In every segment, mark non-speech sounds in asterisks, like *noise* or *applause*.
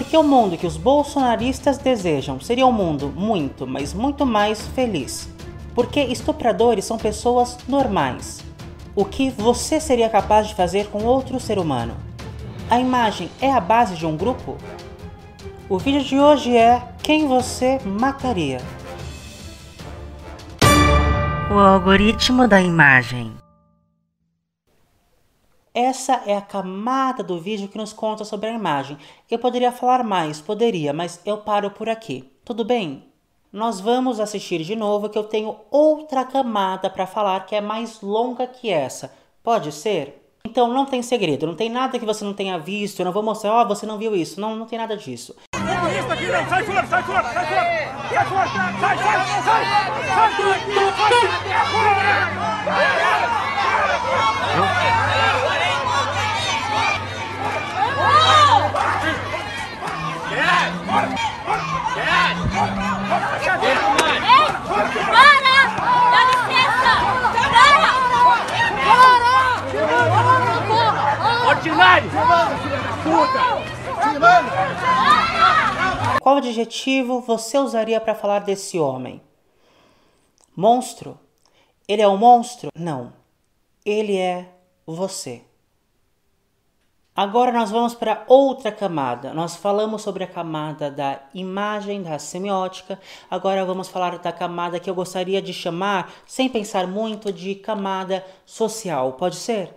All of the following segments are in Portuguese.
Porque o mundo que os bolsonaristas desejam seria um mundo muito, mas muito mais feliz. Porque estupradores são pessoas normais. O que você seria capaz de fazer com outro ser humano? A imagem é a base de um grupo? O vídeo de hoje é Quem Você Mataria. O algoritmo da imagem. Essa é a camada do vídeo que nos conta sobre a imagem. Eu poderia falar mais, poderia, mas eu paro por aqui. Tudo bem? Nós vamos assistir de novo que eu tenho outra camada para falar que é mais longa que essa. Pode ser? Então não tem segredo, não tem nada que você não tenha visto, eu não vou mostrar, ó, oh, você não viu isso. Não, não tem nada disso. Não. Qual adjetivo você usaria para falar desse homem? Monstro? Ele é um monstro? Não. Ele é você. Agora nós vamos para outra camada. Nós falamos sobre a camada da imagem, da semiótica. Agora vamos falar da camada que eu gostaria de chamar, sem pensar muito, de camada social. Pode ser?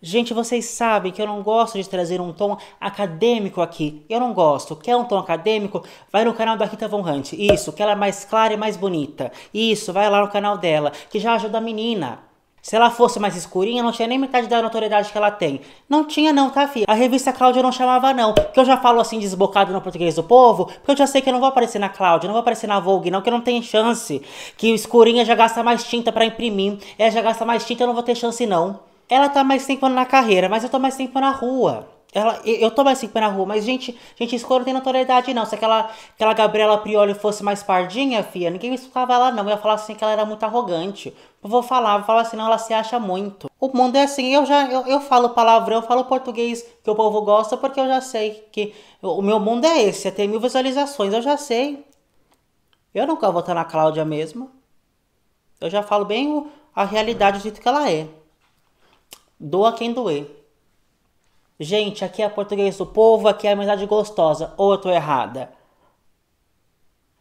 Gente, vocês sabem que eu não gosto de trazer um tom acadêmico aqui. Eu não gosto. Quer um tom acadêmico? Vai no canal da Rita Von Hunt. Isso, que ela é mais clara e mais bonita. Isso, vai lá no canal dela, que já ajuda a menina. Se ela fosse mais escurinha, não tinha nem metade da notoriedade que ela tem. Não tinha não, tá, filha? A revista Cláudia não chamava não, que eu já falo assim desbocado no português do povo, porque eu já sei que eu não vou aparecer na Cláudia, não vou aparecer na Vogue não, que eu não tenho chance. Que o escurinha já gasta mais tinta para imprimir, ela já gasta mais tinta, eu não vou ter chance não. Ela tá mais tempo na carreira, mas eu tô mais tempo na rua. Ela, eu mais assim pé na rua, mas gente, gente, isso não tem notoriedade, não. Se aquela, aquela Gabriela Prioli fosse mais pardinha, fia ninguém escutava ela, não. Eu ia falar assim que ela era muito arrogante. Eu vou falar, vou falar assim, não, ela se acha muito. O mundo é assim, eu já eu, eu falo palavrão, eu falo português que o povo gosta, porque eu já sei que o meu mundo é esse, é ter mil visualizações, eu já sei. Eu nunca vou estar na Cláudia mesmo. Eu já falo bem a realidade do jeito que ela é. Doa quem doer. Gente, aqui é português do povo, aqui é amizade gostosa, ou eu tô errada?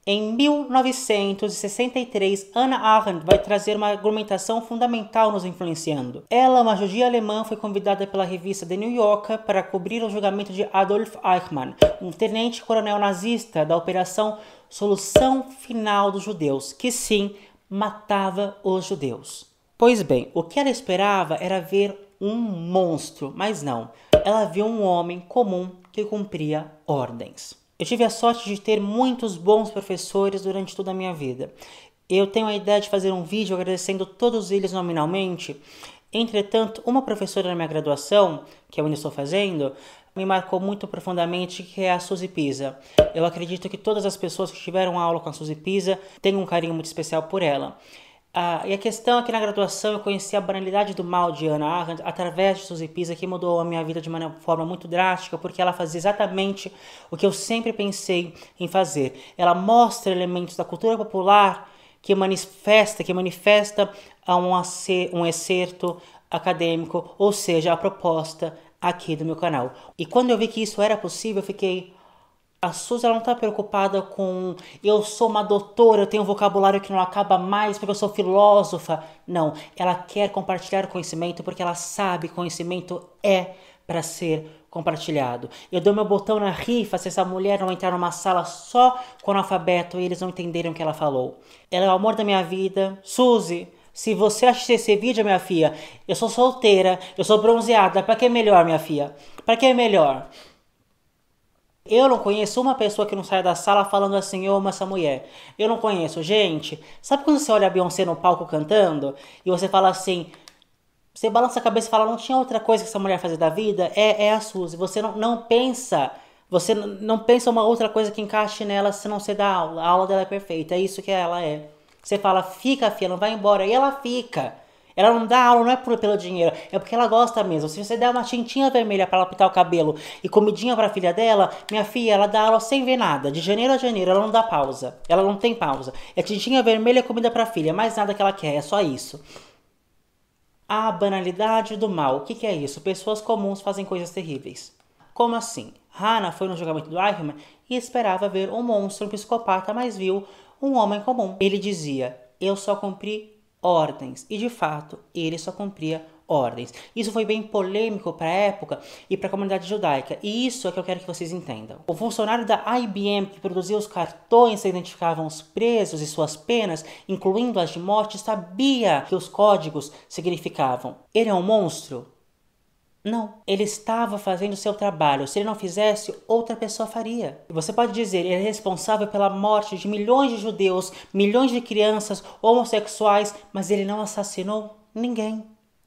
Em 1963, Anna Arendt vai trazer uma argumentação fundamental nos influenciando. Ela, uma judia alemã, foi convidada pela revista The New Yorker para cobrir o julgamento de Adolf Eichmann, um tenente-coronel nazista da Operação Solução Final dos Judeus, que sim, matava os judeus. Pois bem, o que ela esperava era ver um monstro, mas não ela viu um homem comum que cumpria ordens. Eu tive a sorte de ter muitos bons professores durante toda a minha vida. Eu tenho a ideia de fazer um vídeo agradecendo todos eles nominalmente. Entretanto, uma professora na minha graduação, que é eu ainda estou fazendo, me marcou muito profundamente, que é a Suzy Pisa. Eu acredito que todas as pessoas que tiveram aula com a Suzy Pisa têm um carinho muito especial por ela. Ah, e a questão é que na graduação eu conheci a banalidade do mal de Ana Arendt através de Suzy Pisa, que mudou a minha vida de uma forma muito drástica, porque ela fazia exatamente o que eu sempre pensei em fazer. Ela mostra elementos da cultura popular que manifesta, que manifesta um, acer, um excerto acadêmico, ou seja, a proposta aqui do meu canal. E quando eu vi que isso era possível, eu fiquei a Suzy ela não está preocupada com eu sou uma doutora, eu tenho um vocabulário que não acaba mais porque eu sou filósofa. Não, ela quer compartilhar conhecimento porque ela sabe que conhecimento é para ser compartilhado. Eu dou meu botão na rifa se essa mulher não entrar numa sala só com o alfabeto e eles não entenderam o que ela falou. Ela é o amor da minha vida. Suzy, se você assistir esse vídeo, minha filha, eu sou solteira, eu sou bronzeada, para que é melhor, minha filha? Para que é melhor? Eu não conheço uma pessoa que não saia da sala falando assim, eu amo essa mulher. Eu não conheço. Gente, sabe quando você olha a Beyoncé no palco cantando e você fala assim, você balança a cabeça e fala, não tinha outra coisa que essa mulher fazia da vida? É, é a Suzy. Você não, não pensa, você não pensa uma outra coisa que encaixe nela se não ser da aula. A aula dela é perfeita, é isso que ela é. Você fala, fica, filha, não vai embora. E ela fica. Ela não dá aula, não é por, pelo dinheiro, é porque ela gosta mesmo. Se você der uma tintinha vermelha para ela pintar o cabelo e comidinha para a filha dela, minha filha, ela dá aula sem ver nada. De janeiro a janeiro, ela não dá pausa. Ela não tem pausa. É tintinha vermelha, comida para a filha, mais nada que ela quer, é só isso. A banalidade do mal. O que, que é isso? Pessoas comuns fazem coisas terríveis. Como assim? Hannah foi no julgamento do Eichmann e esperava ver um monstro um psicopata, mas viu um homem comum. Ele dizia: Eu só cumpri ordens. E de fato, ele só cumpria ordens. Isso foi bem polêmico para a época e para a comunidade judaica, e isso é que eu quero que vocês entendam. O funcionário da IBM que produzia os cartões que identificavam os presos e suas penas, incluindo as de morte, sabia que os códigos significavam. Ele é um monstro? Não, ele estava fazendo o seu trabalho. Se ele não fizesse, outra pessoa faria. Você pode dizer, ele é responsável pela morte de milhões de judeus, milhões de crianças homossexuais, mas ele não assassinou ninguém.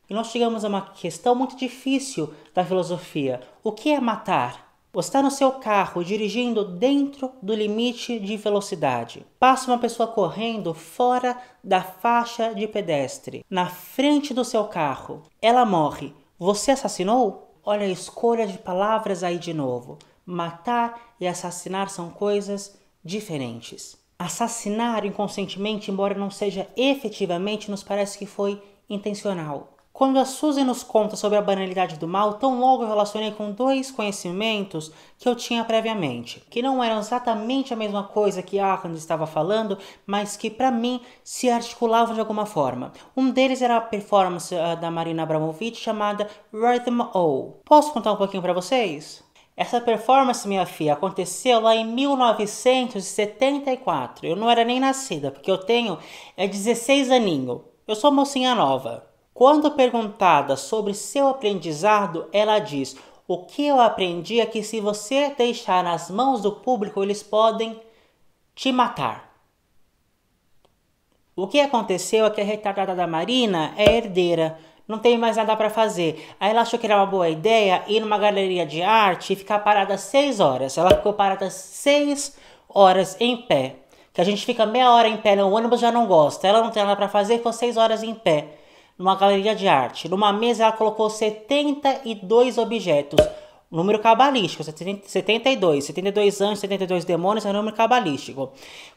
E nós chegamos a uma questão muito difícil da filosofia. O que é matar? Você está no seu carro dirigindo dentro do limite de velocidade. Passa uma pessoa correndo fora da faixa de pedestre, na frente do seu carro. Ela morre. Você assassinou? Olha a escolha de palavras aí de novo. Matar e assassinar são coisas diferentes. Assassinar inconscientemente, embora não seja efetivamente, nos parece que foi intencional. Quando a Suzy nos conta sobre a banalidade do mal, tão logo eu relacionei com dois conhecimentos que eu tinha previamente, que não eram exatamente a mesma coisa que Arkham estava falando, mas que para mim se articulavam de alguma forma. Um deles era a performance uh, da Marina Abramovic chamada Rhythm O. Posso contar um pouquinho para vocês? Essa performance, minha filha, aconteceu lá em 1974. Eu não era nem nascida, porque eu tenho é 16 aninho. Eu sou mocinha nova. Quando perguntada sobre seu aprendizado, ela diz: O que eu aprendi é que se você deixar nas mãos do público, eles podem te matar. O que aconteceu é que a retardada da Marina é herdeira, não tem mais nada para fazer. Aí ela achou que era uma boa ideia ir numa galeria de arte e ficar parada seis horas. Ela ficou parada seis horas em pé. Que a gente fica meia hora em pé no ônibus já não gosta. Ela não tem nada para fazer, ficou seis horas em pé numa galeria de arte. Numa mesa ela colocou 72 objetos. Número cabalístico, 72. 72 anjos, 72 demônios é um número cabalístico.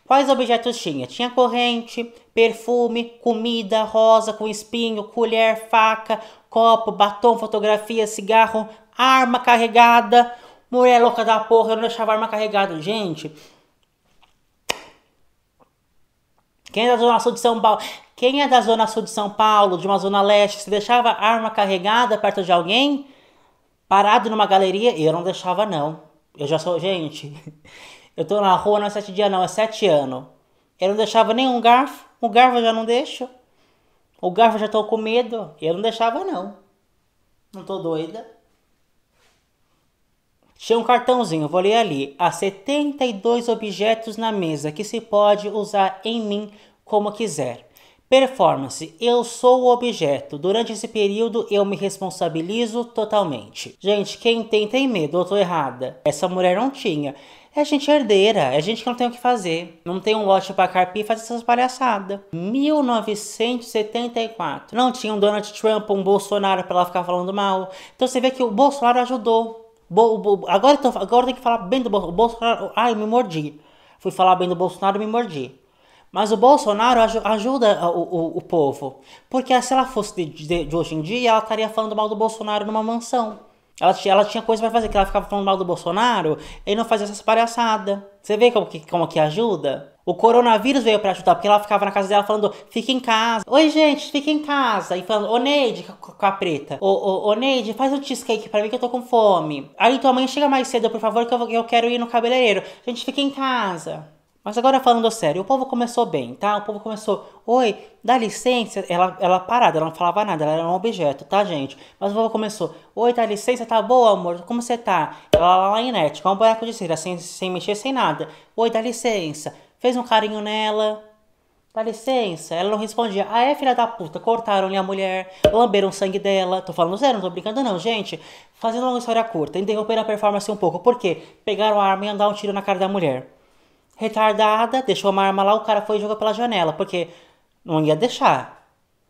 Quais objetos tinha? Tinha corrente, perfume, comida, rosa com espinho, colher, faca, copo, batom, fotografia, cigarro, arma carregada. Mulher louca da porra, eu não deixava arma carregada. Gente, Quem é da Zona Sul de São Paulo? Quem é da Zona Sul de São Paulo, de uma Zona Leste, se deixava arma carregada perto de alguém, parado numa galeria? Eu não deixava, não. Eu já sou. Gente, *laughs* eu tô na rua não é sete dias, não, é sete anos. Eu não deixava nenhum garfo. O garfo eu já não deixo. O garfo eu já tô com medo. Eu não deixava, não. Não tô doida. Tinha um cartãozinho, vou ler ali. Há 72 objetos na mesa que se pode usar em mim como quiser. Performance: Eu sou o objeto. Durante esse período eu me responsabilizo totalmente. Gente, quem tem tem medo, eu tô errada. Essa mulher não tinha. É gente herdeira, é gente que não tem o que fazer. Não tem um lote para carpir e fazer essas palhaçadas. 1974. Não tinha um Donald Trump, um Bolsonaro pra ela ficar falando mal. Então você vê que o Bolsonaro ajudou. Bo, bo, agora, agora tem que falar bem do Bolsonaro. Bolsonaro ai, me mordi. Fui falar bem do Bolsonaro me mordi. Mas o Bolsonaro aj ajuda o, o, o, povo. Porque se ela fosse de, de, de hoje em dia, ela estaria falando mal do Bolsonaro numa mansão. Ela, ela tinha coisa para fazer, que ela ficava falando mal do Bolsonaro e não fazia essas palhaçadas. Você vê como que, como que ajuda? O coronavírus veio para ajudar, porque ela ficava na casa dela falando, fica em casa. Oi, gente, fica em casa. E falando, ô Neide, com a preta. Ô, ô, ô Neide, faz um cheesecake pra mim que eu tô com fome. Aí tua mãe chega mais cedo, por favor, que eu, eu quero ir no cabeleireiro. Gente, fica em casa. Mas agora falando sério, o povo começou bem, tá? O povo começou, oi, dá licença. Ela, ela parada, ela não falava nada, ela era um objeto, tá, gente? Mas o povo começou, oi, dá licença, tá boa, amor? Como você tá? Ela lá, lá internet com um boneco de cera, sem, sem mexer, sem nada. Oi, dá licença. Fez um carinho nela. Dá licença. Ela não respondia. Ah, é, filha da puta, cortaram-lhe a mulher, lamberam o sangue dela. Tô falando sério, não tô brincando, não, gente. Fazendo uma história curta, interromperam a performance um pouco. Por quê? Pegaram a arma e andaram um tiro na cara da mulher retardada, deixou uma arma lá, o cara foi e jogou pela janela, porque não ia deixar.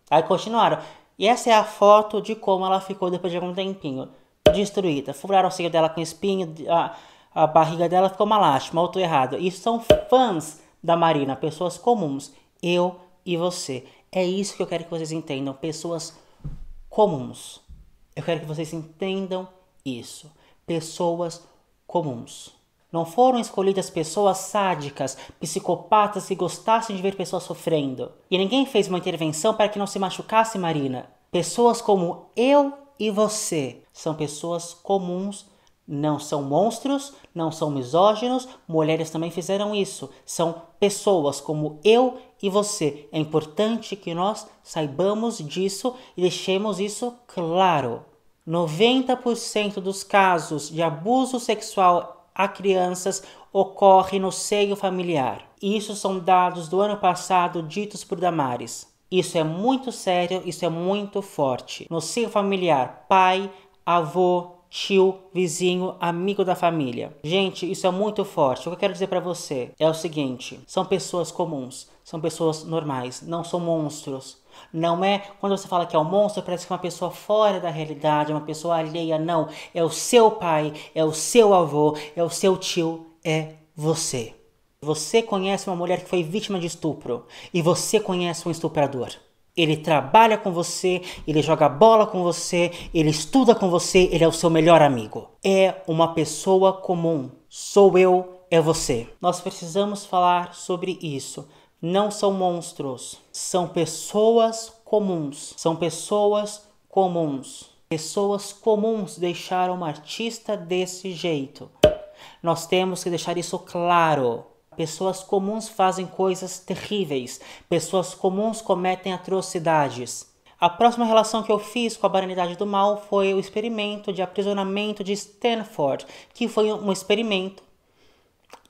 Aí continuaram. E essa é a foto de como ela ficou depois de algum tempinho. Destruída. Furaram o seio dela com espinho, a, a barriga dela ficou uma lástima, eu tô errado. Isso são fãs da Marina, pessoas comuns. Eu e você. É isso que eu quero que vocês entendam, pessoas comuns. Eu quero que vocês entendam isso. Pessoas comuns. Não foram escolhidas pessoas sádicas, psicopatas que gostassem de ver pessoas sofrendo. E ninguém fez uma intervenção para que não se machucasse Marina. Pessoas como eu e você são pessoas comuns, não são monstros, não são misóginos, mulheres também fizeram isso. São pessoas como eu e você. É importante que nós saibamos disso e deixemos isso claro. 90% dos casos de abuso sexual a crianças ocorre no seio familiar. Isso são dados do ano passado ditos por Damares. Isso é muito sério, isso é muito forte. No seio familiar, pai, avô, tio, vizinho, amigo da família. Gente, isso é muito forte. O que eu quero dizer para você é o seguinte: são pessoas comuns, são pessoas normais, não são monstros não é quando você fala que é um monstro, parece que é uma pessoa fora da realidade, uma pessoa alheia. Não. É o seu pai, é o seu avô, é o seu tio, é você. Você conhece uma mulher que foi vítima de estupro e você conhece um estuprador. Ele trabalha com você, ele joga bola com você, ele estuda com você, ele é o seu melhor amigo. É uma pessoa comum. Sou eu, é você. Nós precisamos falar sobre isso não são monstros, são pessoas comuns. São pessoas comuns. Pessoas comuns deixaram um artista desse jeito. Nós temos que deixar isso claro. Pessoas comuns fazem coisas terríveis. Pessoas comuns cometem atrocidades. A próxima relação que eu fiz com a banalidade do mal foi o experimento de aprisionamento de Stanford, que foi um experimento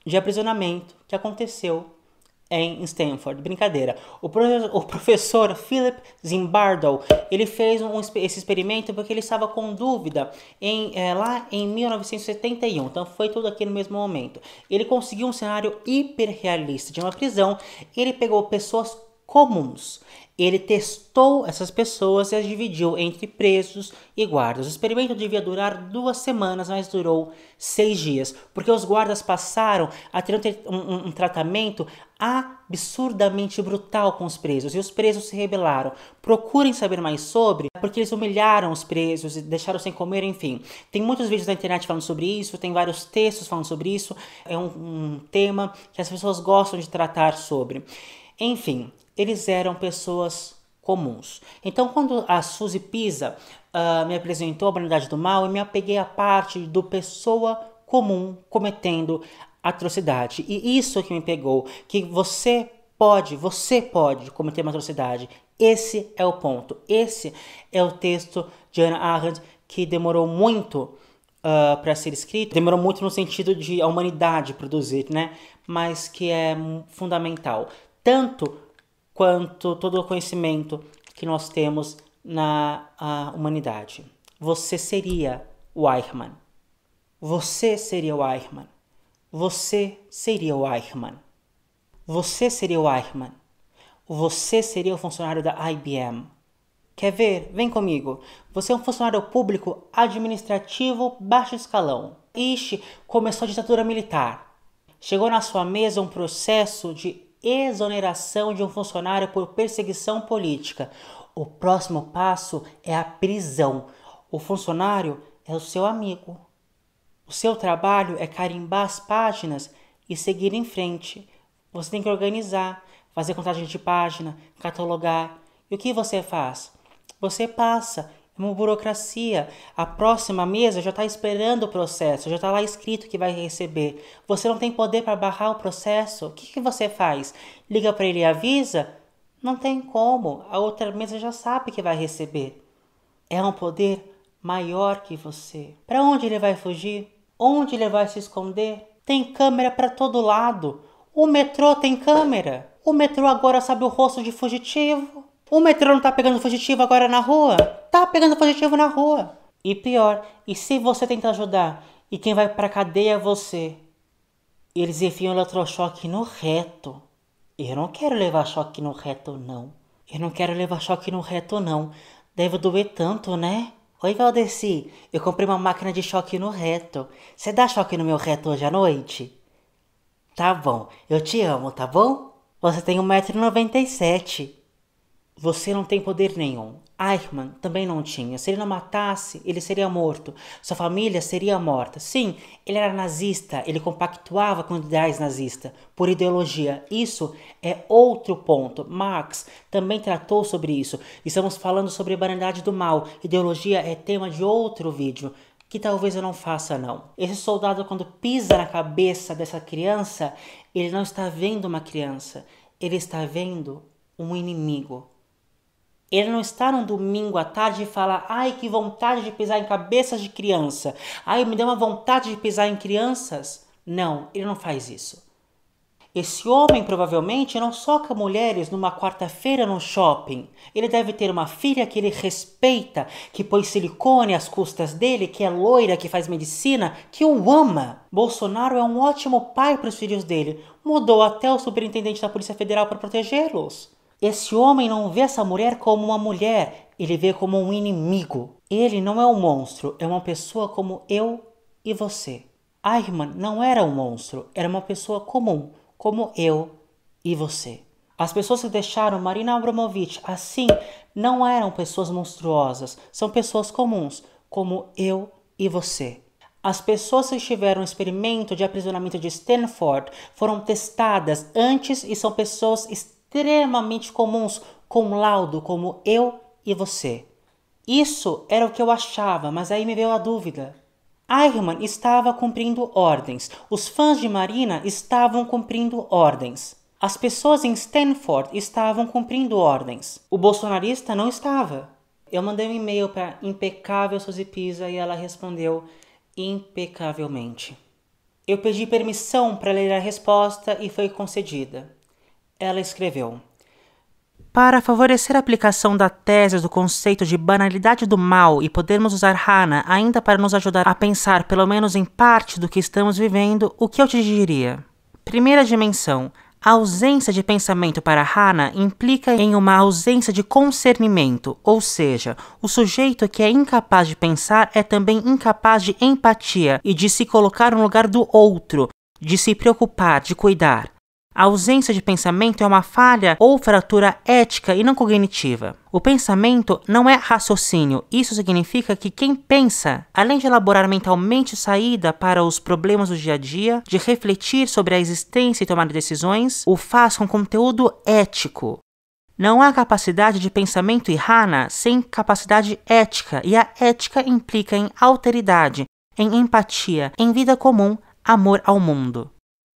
de aprisionamento que aconteceu em Stanford. Brincadeira. O, pro, o professor Philip Zimbardo, ele fez um, esse experimento porque ele estava com dúvida em, é, lá em 1971. Então foi tudo aqui no mesmo momento. Ele conseguiu um cenário hiperrealista de uma prisão. Ele pegou pessoas comuns ele testou essas pessoas e as dividiu entre presos e guardas. O experimento devia durar duas semanas, mas durou seis dias, porque os guardas passaram a ter um, um, um tratamento absurdamente brutal com os presos e os presos se rebelaram. Procurem saber mais sobre, porque eles humilharam os presos e deixaram sem comer, enfim. Tem muitos vídeos na internet falando sobre isso, tem vários textos falando sobre isso. É um, um tema que as pessoas gostam de tratar sobre. Enfim, eles eram pessoas comuns. Então, quando a Suzy Pisa uh, me apresentou a Banalidade do Mal, eu me apeguei à parte do pessoa comum cometendo atrocidade. E isso que me pegou, que você pode, você pode cometer uma atrocidade. Esse é o ponto. Esse é o texto de Anna Arendt que demorou muito uh, ah, para ser escrito. Demorou muito no sentido de a humanidade produzir, né? Mas que é fundamental. Tanto quanto todo o conhecimento que nós temos na humanidade. Você seria o Eichmann. Você seria o Eichmann. Você seria o Eichmann. Você seria o Eichmann. Você seria o funcionário da IBM. Quer ver? Vem comigo. Você é um funcionário público administrativo baixo escalão. Ixi, começou a ditadura militar. Chegou na sua mesa um processo de exoneração de um funcionário por perseguição política. O próximo passo é a prisão. O funcionário é o seu amigo. O seu trabalho é carimbar as páginas e seguir em frente. Você tem que organizar, fazer contagem de página, catalogar. E o que você faz? Você passa é uma burocracia. A próxima mesa já está esperando o processo, já está lá escrito que vai receber. Você não tem poder para barrar o processo. O que, que você faz? Liga para ele e avisa? Não tem como. A outra mesa já sabe que vai receber. É um poder maior que você. Para onde ele vai fugir? Onde ele vai se esconder? Tem câmera para todo lado. O metrô tem câmera. O metrô agora sabe o rosto de fugitivo. O metrô não tá pegando fugitivo agora na rua? Tá pegando fugitivo na rua. E pior, e se você tenta ajudar? E quem vai pra cadeia é você. Eles enfiam o eletrochoque no reto. Eu não quero levar choque no reto, não. Eu não quero levar choque no reto, não. Deve doer tanto, né? Oi, Valdeci. Eu comprei uma máquina de choque no reto. Você dá choque no meu reto hoje à noite? Tá bom. Eu te amo, tá bom? Você tem 1,97m. Você não tem poder nenhum. Eichmann também não tinha. Se ele não matasse, ele seria morto. Sua família seria morta. Sim, ele era nazista, ele compactuava com ideais nazistas, por ideologia. Isso é outro ponto. Marx também tratou sobre isso. Estamos falando sobre banalidade do mal. Ideologia é tema de outro vídeo que talvez eu não faça não. Esse soldado quando pisa na cabeça dessa criança, ele não está vendo uma criança, ele está vendo um inimigo. Ele não está num domingo à tarde e fala: ai, que vontade de pisar em cabeças de criança. Ai, me deu uma vontade de pisar em crianças. Não, ele não faz isso. Esse homem provavelmente não soca mulheres numa quarta-feira no shopping. Ele deve ter uma filha que ele respeita, que põe silicone às custas dele, que é loira, que faz medicina, que o ama. Bolsonaro é um ótimo pai para os filhos dele. Mudou até o superintendente da Polícia Federal para protegê-los. Esse homem não vê essa mulher como uma mulher, ele vê como um inimigo. Ele não é um monstro, é uma pessoa como eu e você. Eichmann não era um monstro, era uma pessoa comum, como eu e você. As pessoas que deixaram Marina Abramovich assim não eram pessoas monstruosas, são pessoas comuns, como eu e você. As pessoas que tiveram o experimento de aprisionamento de Stanford foram testadas antes e são pessoas extremamente extremamente comuns com laudo como eu e você. Isso era o que eu achava, mas aí me veio a dúvida. Eichmann estava cumprindo ordens. Os fãs de Marina estavam cumprindo ordens. As pessoas em Stanford estavam cumprindo ordens. O bolsonarista não estava. Eu mandei um e-mail para impecável Suzy Pisa e ela respondeu impecavelmente. Eu pedi permissão para ler a resposta e foi concedida. Ela escreveu: Para favorecer a aplicação da tese do conceito de banalidade do mal e podermos usar Hannah ainda para nos ajudar a pensar, pelo menos em parte, do que estamos vivendo, o que eu te diria? Primeira dimensão. A ausência de pensamento para Hana implica em uma ausência de concernimento, ou seja, o sujeito que é incapaz de pensar é também incapaz de empatia e de se colocar no lugar do outro, de se preocupar, de cuidar. A ausência de pensamento é uma falha ou fratura ética e não cognitiva. O pensamento não é raciocínio. Isso significa que quem pensa, além de elaborar mentalmente saída para os problemas do dia a dia, de refletir sobre a existência e tomar decisões, o faz com conteúdo ético. Não há capacidade de pensamento irrana sem capacidade ética, e a ética implica em alteridade, em empatia, em vida comum, amor ao mundo.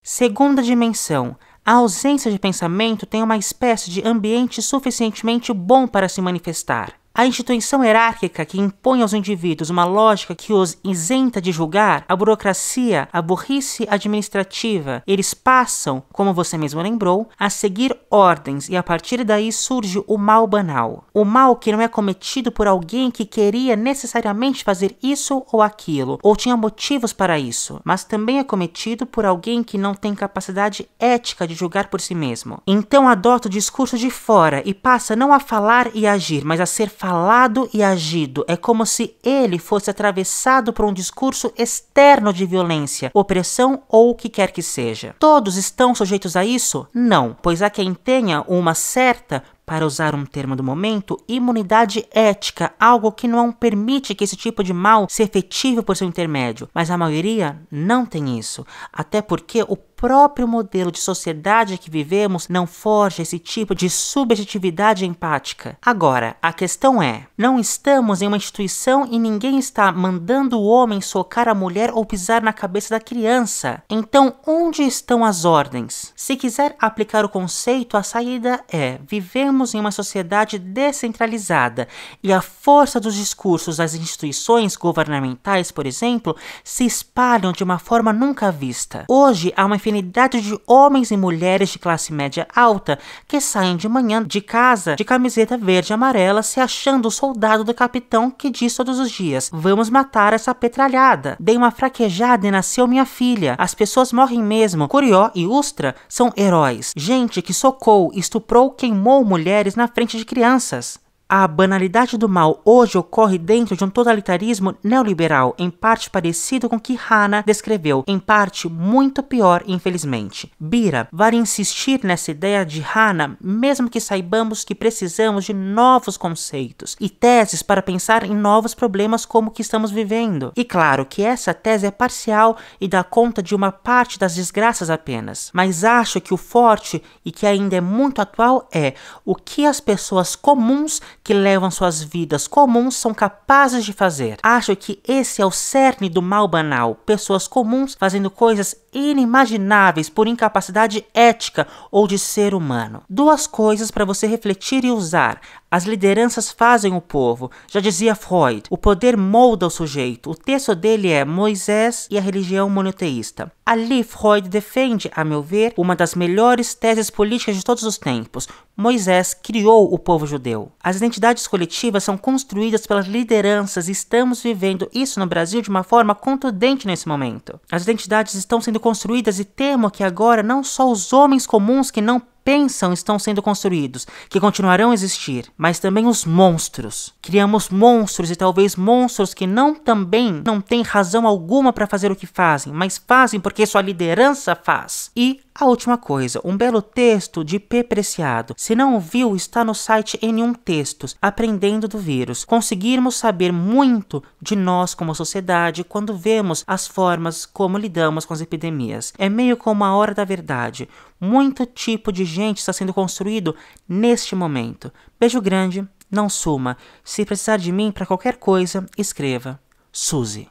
Segunda dimensão. A ausência de pensamento tem uma espécie de ambiente suficientemente bom para se manifestar. A instituição hierárquica que impõe aos indivíduos uma lógica que os isenta de julgar, a burocracia, a burrice administrativa, eles passam, como você mesmo lembrou, a seguir ordens e a partir daí surge o mal banal. O mal que não é cometido por alguém que queria necessariamente fazer isso ou aquilo, ou tinha motivos para isso, mas também é cometido por alguém que não tem capacidade ética de julgar por si mesmo. Então adota o discurso de fora e passa não a falar e agir, mas a ser falado falado e agido. É como se ele fosse atravessado por um discurso externo de violência, opressão ou o que quer que seja. Todos estão sujeitos a isso? Não, pois há quem tenha uma certa para usar um termo do momento, imunidade ética, algo que não permite que esse tipo de mal se efetive por seu intermédio. Mas a maioria não tem isso, até porque o próprio modelo de sociedade que vivemos não forja esse tipo de subjetividade empática. Agora, a questão é: não estamos em uma instituição e ninguém está mandando o homem socar a mulher ou pisar na cabeça da criança. Então, onde estão as ordens? Se quiser aplicar o conceito, a saída é: vivemos vivemos em uma sociedade descentralizada e a força dos discursos das instituições governamentais, por exemplo, se espalham de uma forma nunca vista. Hoje há uma infinidade de homens e mulheres de classe média alta que saem de manhã de casa de camiseta verde e amarela se achando o soldado do capitão que diz todos os dias: Vamos matar essa petralhada. Dei uma fraquejada e nasceu minha filha. As pessoas morrem mesmo. Curió e Ustra são heróis. Gente que socou, estuprou, queimou mulheres mulheres na frente de crianças. A banalidade do mal hoje ocorre dentro de um totalitarismo neoliberal, em parte parecido com o que Hannah descreveu, em parte muito pior, infelizmente. Bira vale insistir nessa ideia de Hannah, mesmo que saibamos que precisamos de novos conceitos e teses para pensar em novos problemas como o que estamos vivendo. E claro que essa tese é parcial e dá conta de uma parte das desgraças apenas, mas acho que o forte e que ainda é muito atual é o que as pessoas comuns que levam suas vidas comuns são capazes de fazer. Acho que esse é o cerne do mal banal: pessoas comuns fazendo coisas inimagináveis por incapacidade ética ou de ser humano. Duas coisas para você refletir e usar. As lideranças fazem o povo. Já dizia Freud, o poder molda o sujeito. O texto dele é Moisés e a religião monoteísta. Ali, Freud defende, a meu ver, uma das melhores teses políticas de todos os tempos. Moisés criou o povo judeu. As identidades coletivas são construídas pelas lideranças e estamos vivendo isso no Brasil de uma forma contundente nesse momento. As identidades estão sendo construídas e temo que agora não só os homens comuns que não pensam estão sendo construídos, que continuarão a existir, mas também os monstros. Criamos monstros e talvez monstros que não também não têm razão alguma para fazer o que fazem, mas fazem porque sua liderança faz. E a última coisa, um belo texto de P. Preciado. Se não viu, está no site N1 Textos, Aprendendo do Vírus. Conseguirmos saber muito de nós como sociedade quando vemos as formas como lidamos com as epidemias. É meio como a hora da verdade. Muito tipo de gente está sendo construído neste momento. Beijo grande, não suma. Se precisar de mim para qualquer coisa, escreva. Suzy.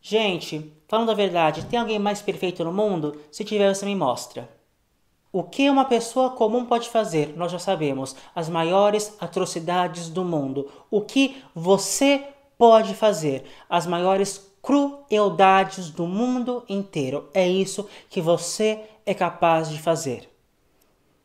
Gente, falando a verdade, tem alguém mais perfeito no mundo? Se tiver, você me mostra. O que uma pessoa comum pode fazer? Nós já sabemos. As maiores atrocidades do mundo. O que você pode fazer? As maiores crueldades do mundo inteiro. É isso que você é capaz de fazer.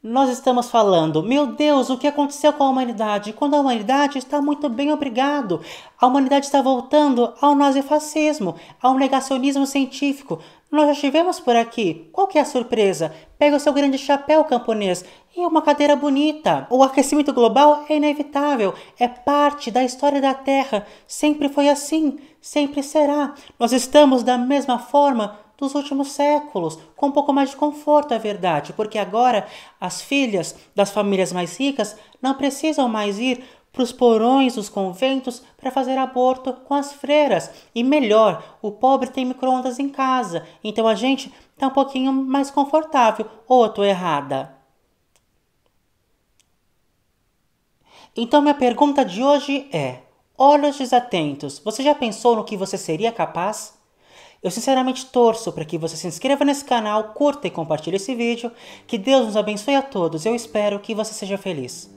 Nós estamos falando, meu Deus, o que aconteceu com a humanidade? Quando a humanidade está muito bem, obrigado. A humanidade está voltando ao nazifascismo, ao negacionismo científico. Nós já estivemos por aqui. Qual que é a surpresa? Pega o seu grande chapéu camponês e uma cadeira bonita. O aquecimento global é inevitável, é parte da história da Terra. Sempre foi assim. Sempre será. Nós estamos da mesma forma dos últimos séculos, com um pouco mais de conforto, é verdade, porque agora as filhas das famílias mais ricas não precisam mais ir para os porões dos conventos para fazer aborto com as freiras. E melhor, o pobre tem microondas em casa, então a gente está um pouquinho mais confortável. Ou eu estou errada? Então minha pergunta de hoje é: Olhos desatentos, você já pensou no que você seria capaz? Eu sinceramente torço para que você se inscreva nesse canal, curta e compartilhe esse vídeo. Que Deus nos abençoe a todos. Eu espero que você seja feliz.